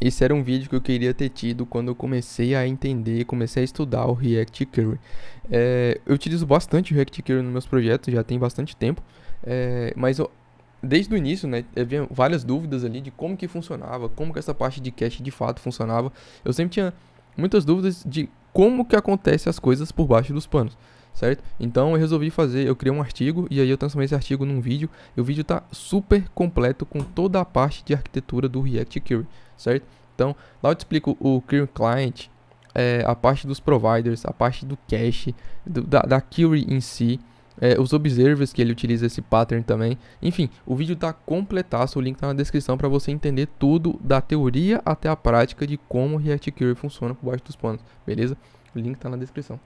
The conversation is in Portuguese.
Esse era um vídeo que eu queria ter tido quando eu comecei a entender, comecei a estudar o React Query. É, eu utilizo bastante o React Query nos meus projetos, já tem bastante tempo, é, mas eu, desde o início, né, havia várias dúvidas ali de como que funcionava, como que essa parte de cache de fato funcionava. Eu sempre tinha muitas dúvidas de como que acontece as coisas por baixo dos panos certo? Então eu resolvi fazer, eu criei um artigo e aí eu transformei esse artigo num vídeo. E o vídeo está super completo com toda a parte de arquitetura do React Query, certo? Então lá eu te explico o Query Client, é, a parte dos providers, a parte do cache, do, da, da query em si. É, os observers que ele utiliza esse pattern também. Enfim, o vídeo está completaço, o link está na descrição para você entender tudo da teoria até a prática de como o React Query funciona por baixo dos panos, beleza? O link está na descrição.